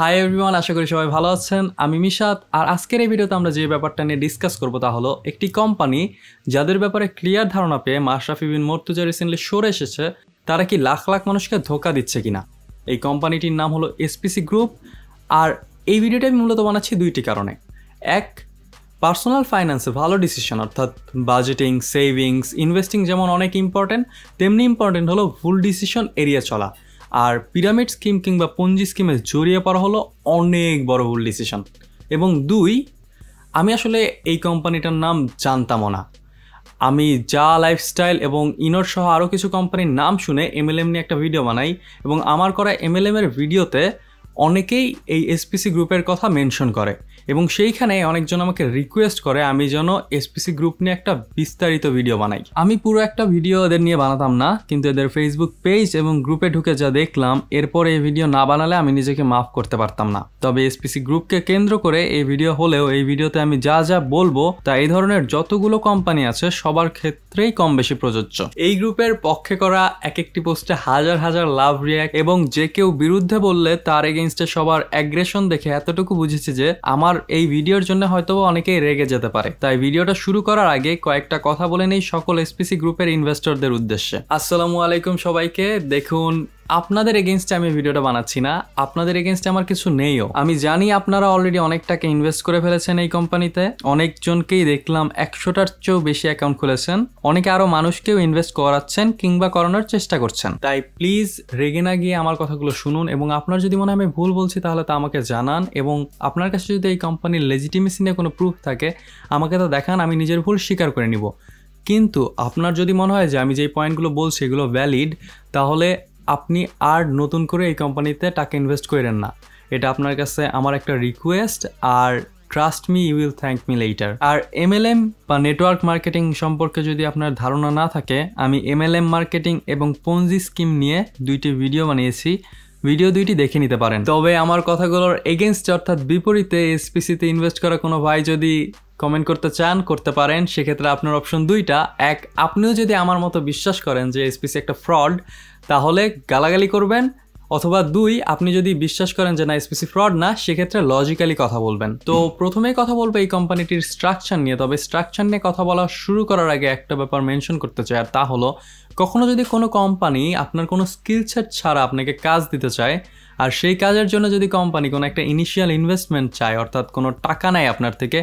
hi everyone আশা করি সবাই ভালো আছেন আমি মিশাদ আর আজকের এই ভিডিওতে আমরা যে ব্যাপারটা নিয়ে ডিসকাস করবো তা হলো একটি কোম্পানি যাদের ব্যাপারে ক্লিয়ার ধারণা পেয়ে মাশরাফি বিন মর্তুজা রিসেন্টলি সরে এসেছে তারা কি লাখ লাখ মানুষকে ধোকা দিচ্ছে কিনা এই কোম্পানিটির নাম হলো এসপিসি গ্রুপ আর এই ভিডিওটি আমি মূলত বানাচ্ছি দুইটি কারণে এক পার্সোনাল ফাইন্যান্সে ভালো ডিসিশন অর্থাৎ বাজেটিং সেভিংস ইনভেস্টিং যেমন অনেক ইম্পর্টেন্ট তেমনি ইম্পর্টেন্ট হলো ভুল ডিসিশন এরিয়া চলা আর পিরামিড স্কিম কিংবা পঞ্জি স্কিমে জড়িয়ে পড়া হলো অনেক বড় ভুল ডিসিশন এবং দুই আমি আসলে এই কোম্পানিটার নাম জানতামও না আমি যা লাইফস্টাইল এবং ইনোর সহ আরও কিছু কোম্পানির নাম শুনে এমএলএম নিয়ে একটা ভিডিও বানাই এবং আমার করা এমএলএমের ভিডিওতে অনেকেই এই এসপিসি গ্রুপের কথা মেনশন করে এবং সেইখানে অনেকজন আমাকে রিকোয়েস্ট করে আমি যেন এসপিসি গ্রুপ নিয়ে একটা বিস্তারিত ভিডিও বানাই আমি পুরো একটা ভিডিও এদের নিয়ে বানাতাম না কিন্তু এদের ফেসবুক পেজ এবং গ্রুপে ঢুকে যা দেখলাম এরপর এই ভিডিও না বানালে আমি নিজেকে মাফ করতে পারতাম না তবে এসপিসি গ্রুপকে কেন্দ্র করে এই ভিডিও হলেও এই ভিডিওতে আমি যা যা বলবো তা এই ধরনের যতগুলো কোম্পানি আছে সবার ক্ষেত্রেই কম বেশি প্রযোজ্য এই গ্রুপের পক্ষে করা এক একটি পোস্টে হাজার হাজার লাভ রিয়াক্ট এবং যে কেউ বিরুদ্ধে বললে তার এগে এগেনস্টে সবার অ্যাগ্রেশন দেখে এতটুকু বুঝেছি যে আমার এই ভিডিওর জন্য হয়তো অনেকেই রেগে যেতে পারে তাই ভিডিওটা শুরু করার আগে কয়েকটা কথা বলে নেই সকল এসপিসি গ্রুপের ইনভেস্টরদের উদ্দেশ্যে আসসালামু আলাইকুম সবাইকে দেখুন আপনাদের এগেনস্টে আমি ভিডিওটা বানাচ্ছি না আপনাদের এগেনস্টে আমার কিছু নেইও আমি জানি আপনারা অলরেডি অনেক টাকা ইনভেস্ট করে ফেলেছেন এই কোম্পানিতে অনেকজনকেই দেখলাম একশোটার চেয়েও বেশি অ্যাকাউন্ট খুলেছেন অনেকে আরও মানুষকেও ইনভেস্ট করাচ্ছেন কিংবা করানোর চেষ্টা করছেন তাই প্লিজ রেগে না গিয়ে আমার কথাগুলো শুনুন এবং আপনার যদি মনে হয় আমি ভুল বলছি তাহলে তা আমাকে জানান এবং আপনার কাছে যদি এই কোম্পানির লেজিটিমেসি নিয়ে কোনো প্রুফ থাকে আমাকে তা দেখান আমি নিজের ভুল স্বীকার করে নিব কিন্তু আপনার যদি মনে হয় যে আমি যে পয়েন্টগুলো বলছি এগুলো ভ্যালিড তাহলে আপনি আর নতুন করে এই কোম্পানিতে টাকা ইনভেস্ট করেন না এটা আপনার কাছে আমার একটা রিকোয়েস্ট আর trust me you will thank me later আর এমএলএম বা নেটওয়ার্ক মার্কেটিং সম্পর্কে যদি আপনার ধারণা না থাকে আমি এমএলএম মার্কেটিং এবং পঞ্জি স্কিম নিয়ে দুইটি ভিডিও বানিয়েছি ভিডিও দুইটি দেখে নিতে পারেন তবে আমার কথাগুলোর এগেনস্ট অর্থাৎ বিপরীতে এসপিসিতে ইনভেস্ট করা কোনো ভাই যদি কমেন্ট করতে চান করতে পারেন সেক্ষেত্রে আপনার অপশন দুইটা এক আপনিও যদি আমার মতো বিশ্বাস করেন যে এসপিসি একটা ফ্রড তাহলে গালাগালি করবেন অথবা দুই আপনি যদি বিশ্বাস করেন যে না এসপিসি ফ্রড না সেক্ষেত্রে লজিক্যালি কথা বলবেন তো প্রথমেই কথা বলবো এই কোম্পানিটির স্ট্রাকচার নিয়ে তবে স্ট্রাকচার নিয়ে কথা বলা শুরু করার আগে একটা ব্যাপার মেনশন করতে চাই আর তা হলো কখনো যদি কোনো কোম্পানি আপনার কোনো স্কিল সেট ছাড়া আপনাকে কাজ দিতে চায় আর সেই কাজের জন্য যদি কোম্পানি কোনো একটা ইনিশিয়াল ইনভেস্টমেন্ট চায় অর্থাৎ কোনো টাকা নেয় আপনার থেকে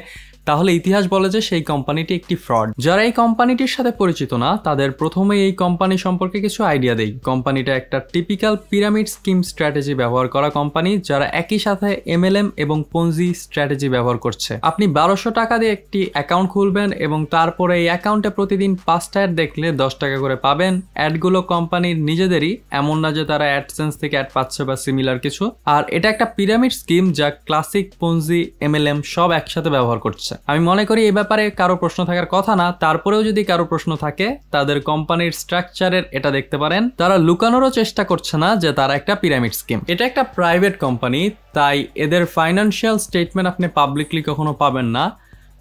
তাহলে ইতিহাস বলে যে সেই কোম্পানিটি একটি ফ্রড যারা এই কোম্পানিটির সাথে পরিচিত না তাদের প্রথমে এই কোম্পানি সম্পর্কে কিছু আইডিয়া দেই কোম্পানিটা একটা টিপিক্যাল পিরামিড স্কিম স্ট্র্যাটেজি ব্যবহার করা কোম্পানি যারা একই সাথে এমএলএম এবং পঞ্জি স্ট্র্যাটেজি ব্যবহার করছে আপনি বারোশো টাকা দিয়ে একটি অ্যাকাউন্ট খুলবেন এবং তারপরে এই অ্যাকাউন্টে প্রতিদিন পাঁচটা অ্যাড দেখলে দশ টাকা করে পাবেন অ্যাডগুলো কোম্পানির নিজেদেরই এমন না যে তারা অ্যাডসেন্স থেকে অ্যাড পাচ্ছে বা সিমিলার কিছু আর এটা একটা পিরামিড স্কিম যা ক্লাসিক পঞ্জি এমএলএম সব একসাথে ব্যবহার করছে আমি মনে করি এই ব্যাপারে কারো প্রশ্ন থাকার কথা না তারপরেও যদি কারো প্রশ্ন থাকে তাদের কোম্পানির স্ট্রাকচারের এটা দেখতে পারেন তারা লুকানোরও চেষ্টা করছে না যে তারা একটা পিরামিড স্কিম এটা একটা প্রাইভেট কোম্পানি তাই এদের ফাইন্যান্সিয়াল স্টেটমেন্ট আপনি পাবলিকলি কখনো পাবেন না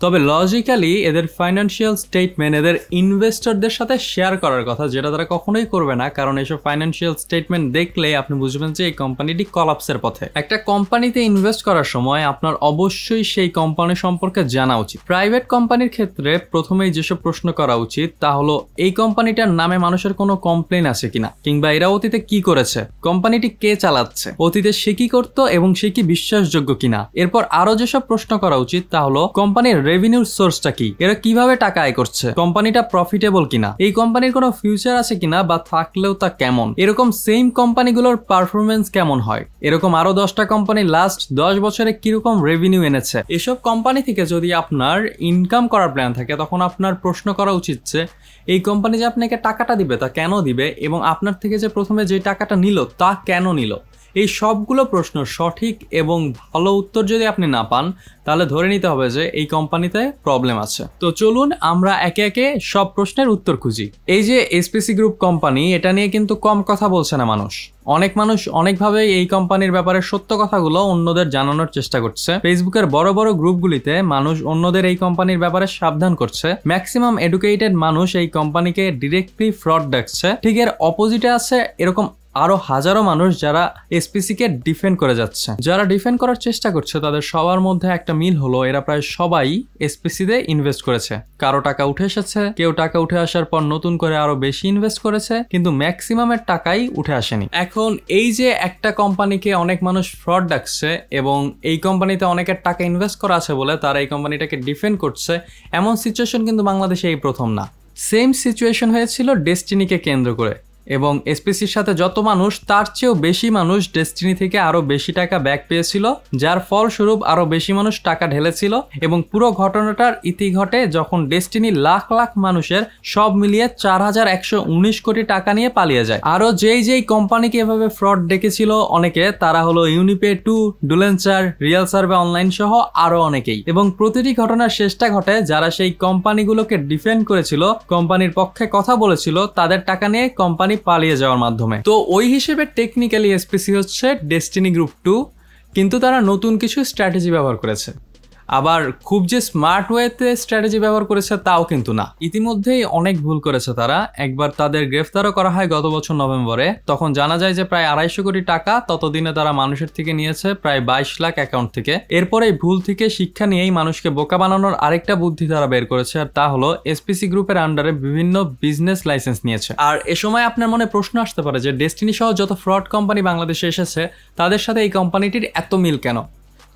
তবে লজিক্যালি এদের ফাইন্যান্সিয়াল স্টেটমেন্ট এদের ইনভেস্টরদের সাথে শেয়ার করার কথা যেটা তারা কখনোই করবে না কারণ এসব ফাইন্যান্সিয়াল স্টেটমেন্ট দেখলে আপনি বুঝবেন যে এই কোম্পানিটি কলাপসের পথে একটা কোম্পানিতে ইনভেস্ট করার সময় আপনার অবশ্যই সেই কোম্পানি সম্পর্কে জানা উচিত প্রাইভেট কোম্পানির ক্ষেত্রে প্রথমেই যেসব প্রশ্ন করা উচিত তা হলো এই কোম্পানিটার নামে মানুষের কোনো কমপ্লেন আছে কিনা কিংবা এরা অতীতে কি করেছে কোম্পানিটি কে চালাচ্ছে অতীতে সে কি করতো এবং সে কি বিশ্বাসযোগ্য কিনা এরপর আরো যেসব প্রশ্ন করা উচিত তা হলো কোম্পানির রেভিনিউ সোর্সটা কি এরা কিভাবে টাকা আয় করছে কোম্পানিটা প্রফিটেবল কিনা এই কোম্পানির কোনো ফিউচার আছে কিনা বা থাকলেও তা কেমন এরকম সেম কোম্পানিগুলোর পারফরমেন্স কেমন হয় এরকম আরো দশটা কোম্পানি লাস্ট দশ বছরে কিরকম রেভিনিউ এনেছে এসব কোম্পানি থেকে যদি আপনার ইনকাম করার প্ল্যান থাকে তখন আপনার প্রশ্ন করা উচিত যে এই কোম্পানি যে আপনাকে টাকাটা দিবে তা কেন দিবে এবং আপনার থেকে যে প্রথমে যে টাকাটা নিল তা কেন নিল এই সবগুলো প্রশ্ন সঠিক এবং ভালো উত্তর যদি আপনি না পান তাহলে ধরে নিতে হবে যে এই কোম্পানিতে প্রবলেম আছে তো চলুন আমরা একে একে সব প্রশ্নের উত্তর খুঁজি এই যে এসপিসি গ্রুপ কোম্পানি এটা নিয়ে কিন্তু কম কথা বলছে না মানুষ অনেক মানুষ অনেকভাবে এই কোম্পানির ব্যাপারে সত্য কথাগুলো অন্যদের জানানোর চেষ্টা করছে ফেসবুকের বড় বড় গ্রুপগুলিতে মানুষ অন্যদের এই কোম্পানির ব্যাপারে সাবধান করছে ম্যাক্সিমাম এডুকেটেড মানুষ এই কোম্পানিকে ডিরেক্টলি ফ্রড ডাকছে ঠিক এর অপোজিটে আছে এরকম আরো হাজারো মানুষ যারা এসপিসিকে ডিফেন্ড করে যাচ্ছে যারা ডিফেন্ড করার চেষ্টা করছে তাদের সবার মধ্যে একটা মিল হলো এরা প্রায় সবাই এসপিসিতে ইনভেস্ট করেছে কারো টাকা উঠে এসেছে কেউ টাকা উঠে আসার পর নতুন করে আরো বেশি ইনভেস্ট করেছে কিন্তু ম্যাক্সিমামের টাকাই উঠে আসেনি এখন এই যে একটা কোম্পানিকে অনেক মানুষ ফ্রড ডাকছে এবং এই কোম্পানিতে অনেকের টাকা ইনভেস্ট করা আছে বলে তারা এই কোম্পানিটাকে ডিফেন্ড করছে এমন সিচুয়েশন কিন্তু বাংলাদেশে এই প্রথম না সেম সিচুয়েশন হয়েছিল ডেস্টিনিকে কেন্দ্র করে এবং এসপিসির সাথে যত মানুষ তার চেয়েও বেশি মানুষ ডেস্টিনি থেকে আরও বেশি টাকা ব্যাক পেয়েছিল যার ফলস্বরূপ আরও বেশি মানুষ টাকা ঢেলেছিল এবং পুরো ঘটনাটার ইতি ঘটে যখন ডেস্টিনি লাখ লাখ মানুষের সব মিলিয়ে চার হাজার একশো উনিশ কোটি টাকা নিয়ে পালিয়ে যায় আরও যেই যেই কোম্পানিকে এভাবে ফ্রড ডেকেছিল অনেকে তারা হলো ইউনিপে টু ডুলেন্সার রিয়েল সার্ভে অনলাইন সহ আরও অনেকেই এবং প্রতিটি ঘটনার শেষটা ঘটে যারা সেই কোম্পানিগুলোকে ডিফেন্ড করেছিল কোম্পানির পক্ষে কথা বলেছিল তাদের টাকা নিয়ে কোম্পানি পালিয়ে যাওয়ার মাধ্যমে তো ওই হিসেবে টেকনিক্যালি এসপিসি হচ্ছে ডেস্টিনি গ্রুপ টু কিন্তু তারা নতুন কিছু স্ট্র্যাটেজি ব্যবহার করেছে আবার খুব যে স্মার্ট ওয়েতে স্ট্র্যাটেজি ব্যবহার করেছে তাও কিন্তু না ইতিমধ্যেই অনেক ভুল করেছে তারা একবার তাদের গ্রেফতারও করা হয় গত বছর নভেম্বরে তখন জানা যায় যে প্রায় আড়াইশো কোটি টাকা ততদিনে তারা মানুষের থেকে নিয়েছে প্রায় বাইশ লাখ অ্যাকাউন্ট থেকে এই ভুল থেকে শিক্ষা নিয়েই মানুষকে বোকা বানানোর আরেকটা বুদ্ধি তারা বের করেছে আর তা হলো এসপিসি গ্রুপের আন্ডারে বিভিন্ন বিজনেস লাইসেন্স নিয়েছে আর এ সময় আপনার মনে প্রশ্ন আসতে পারে যে ডেস্টিনি সহ যত ফ্রড কোম্পানি বাংলাদেশে এসেছে তাদের সাথে এই কোম্পানিটির এত মিল কেন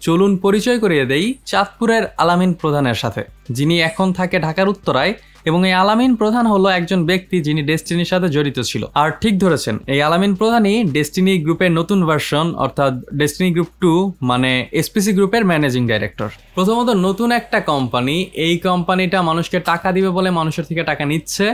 চলুন পরিচয় করিয়ে দেই চাঁদপুরের আলামিন প্রধানের সাথে যিনি এখন থাকে ঢাকার উত্তরায় এবং এই আলামিন প্রধান হলো একজন ব্যক্তি যিনি ডেস্টিনির সাথে জড়িত ছিল আর ঠিক ধরেছেন এই আলামিন প্রধানই ডেস্টিনি গ্রুপের নতুন ভার্সন অর্থাৎ ডেস্টিনি গ্রুপ টু মানে এসপিসি গ্রুপের ম্যানেজিং ডাইরেক্টর প্রথমত নতুন একটা কোম্পানি এই কোম্পানিটা মানুষকে টাকা দিবে বলে মানুষের থেকে টাকা নিচ্ছে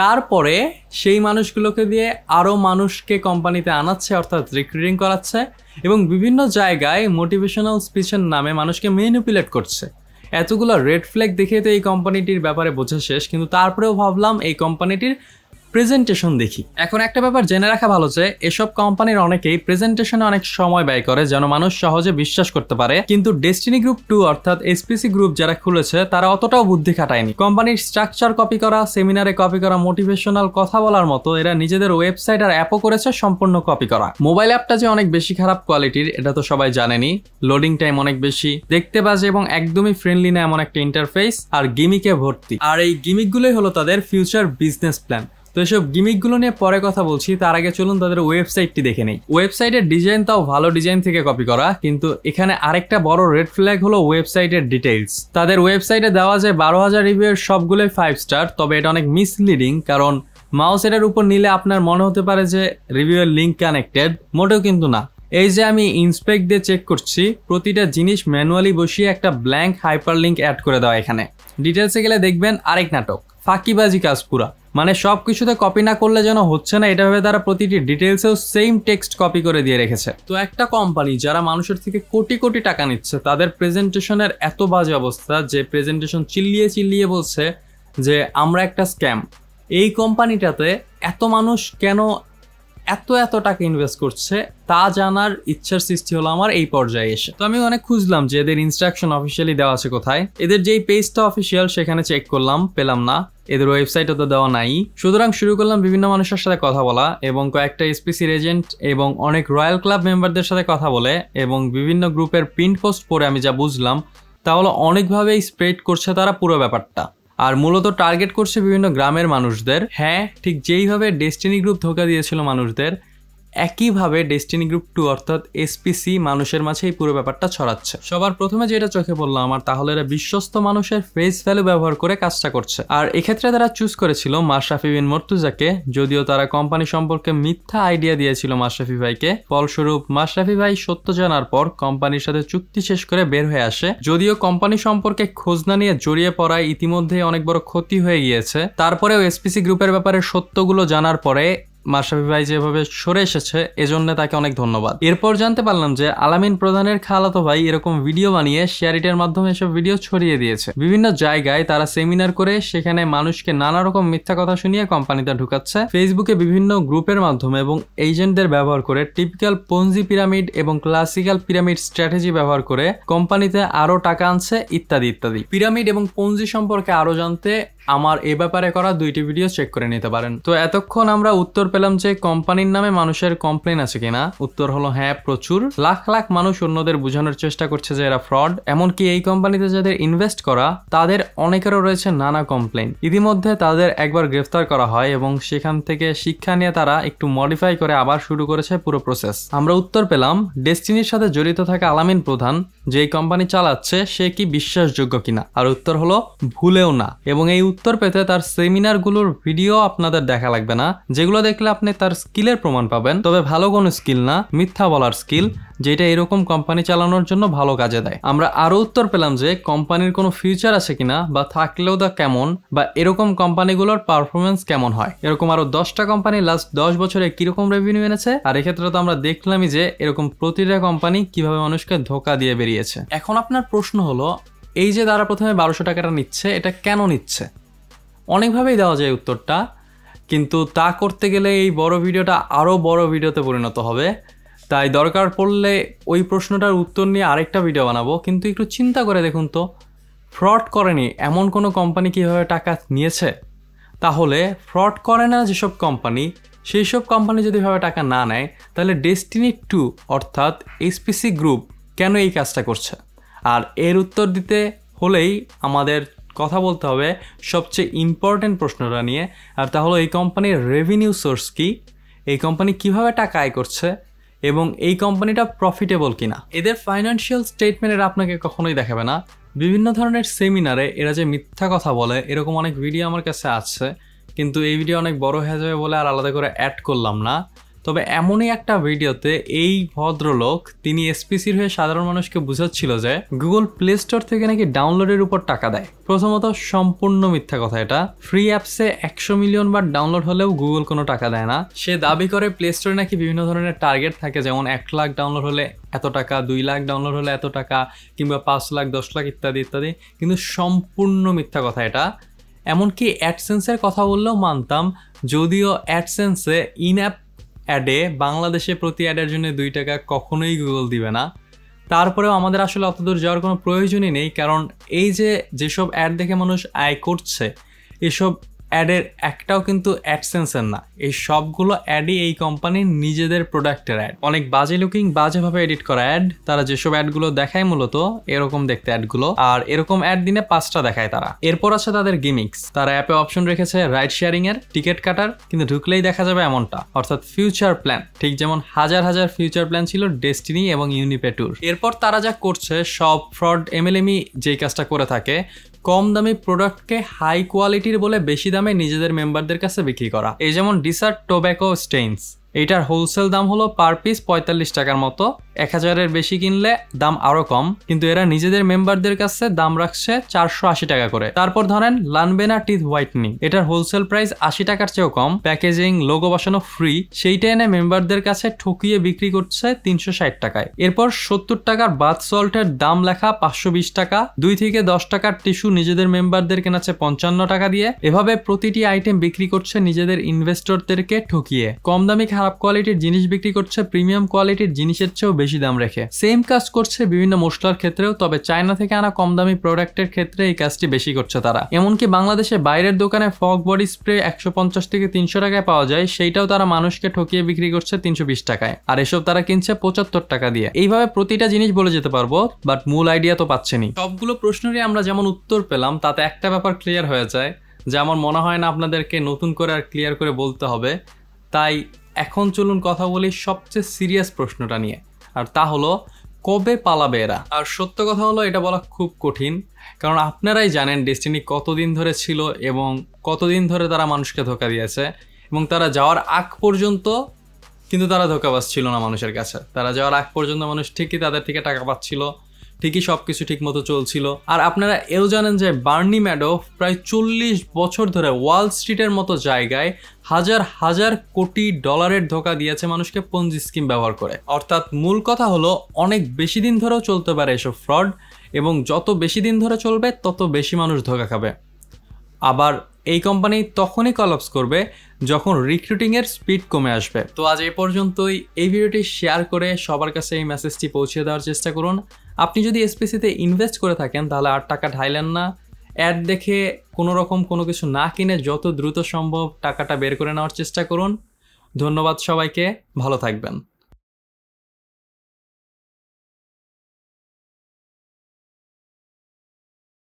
তারপরে সেই মানুষগুলোকে দিয়ে আরও মানুষকে কোম্পানিতে আনাচ্ছে অর্থাৎ রিক্রুটিং করাচ্ছে এবং বিভিন্ন জায়গায় মোটিভেশনাল স্পিচের নামে মানুষকে মেনুপুলেট করছে এতগুলো রেড ফ্ল্যাগ দেখে তো এই কোম্পানিটির ব্যাপারে বোঝা শেষ কিন্তু তারপরেও ভাবলাম এই কোম্পানিটির প্রেজেন্টেশন দেখি এখন একটা ব্যাপার জেনে রাখা ভালো যে এসব কোম্পানির অনেকেই প্রেজেন্টেশনে অনেক সময় ব্যয় করে যেন মানুষ সহজে বিশ্বাস করতে পারে কিন্তু ডেস্টিনি গ্রুপ টু অর্থাৎ এসপিসি গ্রুপ যারা খুলেছে তারা অতটাও বুদ্ধি খাটায়নি কোম্পানির স্ট্রাকচার কপি করা সেমিনারে কপি করা মোটিভেশনাল কথা বলার মতো এরা নিজেদের ওয়েবসাইট আর অ্যাপও করেছে সম্পূর্ণ কপি করা মোবাইল অ্যাপটা যে অনেক বেশি খারাপ কোয়ালিটির এটা তো সবাই জানেনি লোডিং টাইম অনেক বেশি দেখতে বাজে এবং একদমই ফ্রেন্ডলি না এমন একটা ইন্টারফেস আর গিমিকে ভর্তি আর এই গিমিকগুলোই হলো তাদের ফিউচার বিজনেস প্ল্যান তো এসব গিমিকগুলো নিয়ে পরে কথা বলছি তার আগে চলুন তাদের ওয়েবসাইটটি দেখে নেই ওয়েবসাইটের ডিজাইন তাও ভালো ডিজাইন থেকে কপি করা কিন্তু এখানে আরেকটা বড় রেড ফ্ল্যাগ হলো ওয়েবসাইটের ডিটেইলস তাদের ওয়েবসাইটে দেওয়া যায় বারো হাজার রিভিউয়ের সবগুলোই ফাইভ স্টার তবে এটা অনেক মিসলিডিং কারণ মাউস এটার উপর নিলে আপনার মনে হতে পারে যে রিভিউয়ের লিঙ্ক কানেক্টেড মোটেও কিন্তু না এই যে আমি ইন্সপেক্ট দিয়ে চেক করছি প্রতিটা জিনিস ম্যানুয়ালি বসিয়ে একটা ব্ল্যাঙ্ক হাইপার লিঙ্ক অ্যাড করে দেওয়া এখানে ডিটেলসে গেলে দেখবেন আরেক নাটক ফাঁকিবাজি কাজ পুরা মানে সব কিছুতে কপি না করলে যেন হচ্ছে না এটা ভাবে তারা প্রতিটি ডিটেলসেও সেম টেক্সট কপি করে দিয়ে রেখেছে তো একটা কোম্পানি যারা মানুষের থেকে কোটি কোটি টাকা নিচ্ছে তাদের প্রেজেন্টেশনের এত বাজে অবস্থা যে প্রেজেন্টেশন চিল্লিয়ে চিল্লিয়ে বলছে যে আমরা একটা স্ক্যাম এই কোম্পানিটাতে এত মানুষ কেন এত এত টাকা ইনভেস্ট করছে তা জানার ইচ্ছার সৃষ্টি হলো আমার এই পর্যায়ে এসে তো আমি অনেক খুঁজলাম যে এদের ইনস্ট্রাকশন অফিসিয়ালি দেওয়া আছে কোথায় এদের যেই পেজটা অফিসিয়াল সেখানে চেক করলাম পেলাম না এদের ওয়েবসাইটও তো দেওয়া নাই সুতরাং শুরু করলাম বিভিন্ন মানুষের সাথে কথা বলা এবং কয়েকটা এসপিসির এজেন্ট এবং অনেক রয়্যাল ক্লাব মেম্বারদের সাথে কথা বলে এবং বিভিন্ন গ্রুপের প্রিন্ট পোস্ট পরে আমি যা বুঝলাম তা হলো অনেকভাবেই স্প্রেড করছে তারা পুরো ব্যাপারটা আর মূলত টার্গেট করছে বিভিন্ন গ্রামের মানুষদের হ্যাঁ ঠিক যেইভাবে ডেস্টিনি গ্রুপ ধোকা দিয়েছিল মানুষদের একইভাবে ডেস্টিনি গ্রুপ টু অর্থাৎ এসপিসি মানুষের মাঝে এই পুরো ব্যাপারটা ছড়াচ্ছে সবার প্রথমে যেটা চোখে পড়লো আমার তাহলে এরা বিশ্বস্ত মানুষের ফেস ভ্যালু ব্যবহার করে কাজটা করছে আর এক্ষেত্রে তারা চুজ করেছিল মাশরাফি বিন মর্তুজাকে যদিও তারা কোম্পানি সম্পর্কে মিথ্যা আইডিয়া দিয়েছিল মাশরাফি ভাইকে ফলস্বরূপ মাশরাফি ভাই সত্য জানার পর কোম্পানির সাথে চুক্তি শেষ করে বের হয়ে আসে যদিও কোম্পানি সম্পর্কে খোঁজ না নিয়ে জড়িয়ে পড়ায় ইতিমধ্যে অনেক বড় ক্ষতি হয়ে গিয়েছে তারপরেও এসপিসি গ্রুপের ব্যাপারে সত্যগুলো জানার পরে মাসাবি ভাই যেভাবে সরে এসেছে এজন্য তাকে অনেক ধন্যবাদ এরপর জানতে পারলাম যে আলামিন প্রধানের খালাতো ভাই এরকম ভিডিও বানিয়ে শেয়ারিটের মাধ্যমে এসব ভিডিও ছড়িয়ে দিয়েছে বিভিন্ন জায়গায় তারা সেমিনার করে সেখানে মানুষকে নানা রকম মিথ্যা কথা শুনিয়ে কোম্পানিতে ঢুকাচ্ছে ফেসবুকে বিভিন্ন গ্রুপের মাধ্যমে এবং এজেন্টদের ব্যবহার করে টিপিক্যাল পঞ্জি পিরামিড এবং ক্লাসিক্যাল পিরামিড স্ট্র্যাটেজি ব্যবহার করে কোম্পানিতে আরো টাকা আনছে ইত্যাদি ইত্যাদি পিরামিড এবং পঞ্জি সম্পর্কে আরো জানতে আমার এ ব্যাপারে করা দুইটি ভিডিও চেক করে নিতে পারেন তো এতক্ষণ আমরা উত্তর পেলাম যে কোম্পানির নামে মানুষের কমপ্লেন আছে কিনা উত্তর হলো হ্যাঁ প্রচুর লাখ লাখ মানুষ অন্যদের বোঝানোর চেষ্টা করছে যে এরা ফ্রড এমনকি এই কোম্পানিতে যাদের ইনভেস্ট করা তাদের অনেকেরও রয়েছে নানা কমপ্লেন ইতিমধ্যে তাদের একবার গ্রেফতার করা হয় এবং সেখান থেকে শিক্ষা নিয়ে তারা একটু মডিফাই করে আবার শুরু করেছে পুরো প্রসেস আমরা উত্তর পেলাম ডেস্টিনির সাথে জড়িত থাকা আলামিন প্রধান যে কোম্পানি চালাচ্ছে সে কি বিশ্বাসযোগ্য কিনা আর উত্তর হলো ভুলেও না এবং এই উত্তর পেতে তার সেমিনারগুলোর ভিডিও আপনাদের দেখা লাগবে না যেগুলো দেখলে আপনি তার স্কিলের প্রমাণ পাবেন তবে ভালো কোনো স্কিল না মিথ্যা বলার স্কিল যেটা এরকম কোম্পানি চালানোর জন্য ভালো কাজে দেয় আমরা আরও উত্তর পেলাম যে কোম্পানির কোনো ফিউচার আছে কিনা বা থাকলেও তা কেমন বা এরকম কোম্পানিগুলোর পারফরমেন্স কেমন হয় এরকম আরও দশটা কোম্পানি লাস্ট দশ বছরে কীরকম রেভিনিউ এনেছে আর এক্ষেত্রে তো আমরা দেখলামই যে এরকম প্রতিটা কোম্পানি কিভাবে মানুষকে ধোকা দিয়ে বেরিয়েছে এখন আপনার প্রশ্ন হলো এই যে তারা প্রথমে বারোশো টাকাটা নিচ্ছে এটা কেন নিচ্ছে অনেকভাবেই দেওয়া যায় উত্তরটা কিন্তু তা করতে গেলে এই বড় ভিডিওটা আরও বড় ভিডিওতে পরিণত হবে তাই দরকার পড়লে ওই প্রশ্নটার উত্তর নিয়ে আরেকটা ভিডিও বানাবো কিন্তু একটু চিন্তা করে দেখুন তো ফ্রড করেনি এমন কোনো কোম্পানি কীভাবে টাকা নিয়েছে তাহলে ফ্রড করে না যেসব কোম্পানি সেই সব কোম্পানি যদি ভাবে টাকা না নেয় তাহলে ডেস্টিনি টু অর্থাৎ এসপিসি গ্রুপ কেন এই কাজটা করছে আর এর উত্তর দিতে হলেই আমাদের কথা বলতে হবে সবচেয়ে ইম্পর্টেন্ট প্রশ্নটা নিয়ে আর তাহলে এই কোম্পানির রেভিনিউ সোর্স কী এই কোম্পানি কিভাবে টাকা আয় করছে এবং এই কোম্পানিটা প্রফিটেবল কিনা এদের ফাইন্যান্সিয়াল স্টেটমেন্টের আপনাকে কখনোই দেখাবে না বিভিন্ন ধরনের সেমিনারে এরা যে মিথ্যা কথা বলে এরকম অনেক ভিডিও আমার কাছে আছে কিন্তু এই ভিডিও অনেক বড় হয়ে যাবে বলে আর আলাদা করে অ্যাড করলাম না তবে এমনই একটা ভিডিওতে এই ভদ্রলোক তিনি এসপিসির হয়ে সাধারণ মানুষকে বুঝাচ্ছিল যে গুগল প্লে স্টোর থেকে নাকি ডাউনলোডের উপর টাকা দেয় প্রথমত সম্পূর্ণ মিথ্যা কথা এটা ফ্রি অ্যাপসে একশো মিলিয়ন বার ডাউনলোড হলেও গুগল কোনো টাকা দেয় না সে দাবি করে প্লে স্টোরে নাকি বিভিন্ন ধরনের টার্গেট থাকে যেমন এক লাখ ডাউনলোড হলে এত টাকা দুই লাখ ডাউনলোড হলে এত টাকা কিংবা পাঁচ লাখ দশ লাখ ইত্যাদি ইত্যাদি কিন্তু সম্পূর্ণ মিথ্যা কথা এটা এমনকি অ্যাডসেন্সের কথা বললেও মানতাম যদিও অ্যাডসেন্সে ইন অ্যাপ অ্যাডে বাংলাদেশে প্রতি অ্যাডের জন্য দুই টাকা কখনোই গুগল দিবে না তারপরেও আমাদের আসলে অতদূর যাওয়ার কোনো প্রয়োজনই নেই কারণ এই যে যেসব অ্যাড দেখে মানুষ আয় করছে এসব অ্যাডের একটাও কিন্তু অ্যাডসেন্সের না এই সবগুলো অ্যাডই এই কোম্পানির নিজেদের প্রোডাক্টের অ্যাড অনেক বাজে লুকিং বাজেভাবে এডিট করা অ্যাড তারা যেসব অ্যাডগুলো দেখায় মূলত এরকম দেখতে অ্যাডগুলো আর এরকম অ্যাড দিনে পাঁচটা দেখায় তারা এরপর আছে তাদের গিমিক্স তারা অ্যাপে অপশন রেখেছে রাইড শেয়ারিং এর টিকিট কাটার কিন্তু ঢুকলেই দেখা যাবে এমনটা অর্থাৎ ফিউচার প্ল্যান ঠিক যেমন হাজার হাজার ফিউচার প্ল্যান ছিল ডেস্টিনি এবং ইউনিপেটুর এরপর তারা যা করছে সব ফ্রড এমএলএমই যে কাজটা করে থাকে কম দামি প্রোডাক্টকে হাই কোয়ালিটির বলে বেশি দামে নিজেদের মেম্বারদের কাছে বিক্রি করা এই যেমন ডিসার টোব্যাকো স্টেইনস এটার হোলসেল দাম হলো পার পিস পঁয়তাল্লিশ টাকার মতো এক হাজারের বেশি কিনলে দাম আরো কম কিন্তু এরা নিজেদের মেম্বারদের কাছে দাম রাখছে চারশো আশি টাকা করে তারপর ধরেন লানবেনা টিথ হোয়াইটনিং এটার হোলসেল প্রাইস আশি টাকার চেয়েও কম প্যাকেজিং লোগো বসানো ফ্রি সেইটা এনে মেম্বারদের কাছে ঠকিয়ে বিক্রি করছে তিনশো ষাট টাকায় এরপর সত্তর টাকার বাথ সল্টের দাম লেখা পাঁচশো বিশ টাকা দুই থেকে দশ টাকার টিস্যু নিজেদের মেম্বারদের কেনাচ্ছে পঞ্চান্ন টাকা দিয়ে এভাবে প্রতিটি আইটেম বিক্রি করছে নিজেদের ইনভেস্টরদেরকে ঠকিয়ে কম দামি খারাপ কোয়ালিটির জিনিস বিক্রি করছে প্রিমিয়াম কোয়ালিটির জিনিসের চেয়েও বেশি দাম রেখে সেম কাজ করছে বিভিন্ন মশলার ক্ষেত্রেও তবে চায়না থেকে আনা কম দামি প্রোডাক্টের ক্ষেত্রে এই কাজটি বেশি করছে তারা এমনকি বাংলাদেশে বাইরের দোকানে ফগ বডি স্প্রে একশো পঞ্চাশ থেকে তিনশো টাকায় পাওয়া যায় সেইটাও তারা মানুষকে ঠকিয়ে বিক্রি করছে তিনশো বিশ টাকায় আর এসব তারা কিনছে পঁচাত্তর টাকা দিয়ে এইভাবে প্রতিটা জিনিস বলে যেতে পারবো বাট মূল আইডিয়া তো পাচ্ছেনি সবগুলো প্রশ্নেরই আমরা যেমন উত্তর পেলাম তাতে একটা ব্যাপার ক্লিয়ার হয়ে যায় যে আমার মনে হয় না আপনাদেরকে নতুন করে আর ক্লিয়ার করে বলতে হবে তাই এখন চলুন কথা বলি সবচেয়ে সিরিয়াস প্রশ্নটা নিয়ে আর তা হলো কবে পালাবে এরা আর সত্য কথা হলো এটা বলা খুব কঠিন কারণ আপনারাই জানেন ডেস্টিনি কতদিন ধরে ছিল এবং কতদিন ধরে তারা মানুষকে ধোকা দিয়েছে এবং তারা যাওয়ার আগ পর্যন্ত কিন্তু তারা ধোকাবাজ ছিল না মানুষের কাছে তারা যাওয়ার আগ পর্যন্ত মানুষ ঠিকই তাদের থেকে টাকা পাচ্ছিল ঠিকই সব কিছু ঠিক মতো চলছিল আর আপনারা এও জানেন যে বার্নি ম্যাডো প্রায় চল্লিশ বছর ধরে ওয়াল স্ট্রিটের মতো জায়গায় হাজার হাজার কোটি ডলারের ধোকা দিয়েছে মানুষকে পঞ্জি স্কিম ব্যবহার করে অর্থাৎ মূল কথা হলো অনেক বেশি দিন ধরেও চলতে পারে এসব ফ্রড এবং যত বেশি দিন ধরে চলবে তত বেশি মানুষ ধোকা খাবে আবার এই কোম্পানি তখনই কলাপস করবে যখন রিক্রুটিংয়ের স্পিড কমে আসবে তো আজ এ পর্যন্তই এই ভিডিওটি শেয়ার করে সবার কাছে এই মেসেজটি পৌঁছে দেওয়ার চেষ্টা করুন আপনি যদি এসপিসিতে ইনভেস্ট করে থাকেন তাহলে আর টাকা ঢাইলেন না অ্যাড দেখে কোনো রকম কোনো কিছু না কিনে যত দ্রুত সম্ভব টাকাটা বের করে নেওয়ার চেষ্টা করুন ধন্যবাদ সবাইকে ভালো থাকবেন